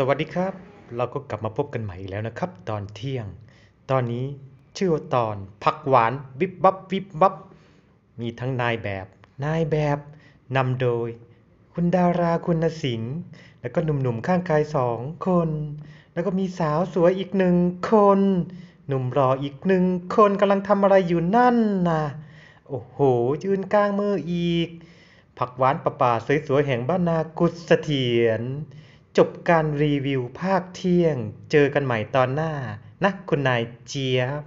สวัสดีครับเราก็กลับมาพบกันใหม่อีกแล้วนะครับ ตอนเที่ยง ตอนนี้ชื่อตอนผักหวานวิบบับวิบบับมีทั้งนายแบบ นายแบบนำโดย คุณดาราคุณสิงห์แล้วก็หนุ่มๆข้างกายสองคน แล้วก็มีสาวสวยอีกหนึ่งคน หนุ่มรออีกหนึ่งคนกำลังทำอะไรอยู่นั่นนะโอ้โหยืนกลางมืออีก ผักหวานประป่าสวยๆ แห่งบ้านนากุศเสถียรจบการรีวิวภาคเที่ยง เจอกันใหม่ตอนหน้านะคุณนายเจี๊ยบ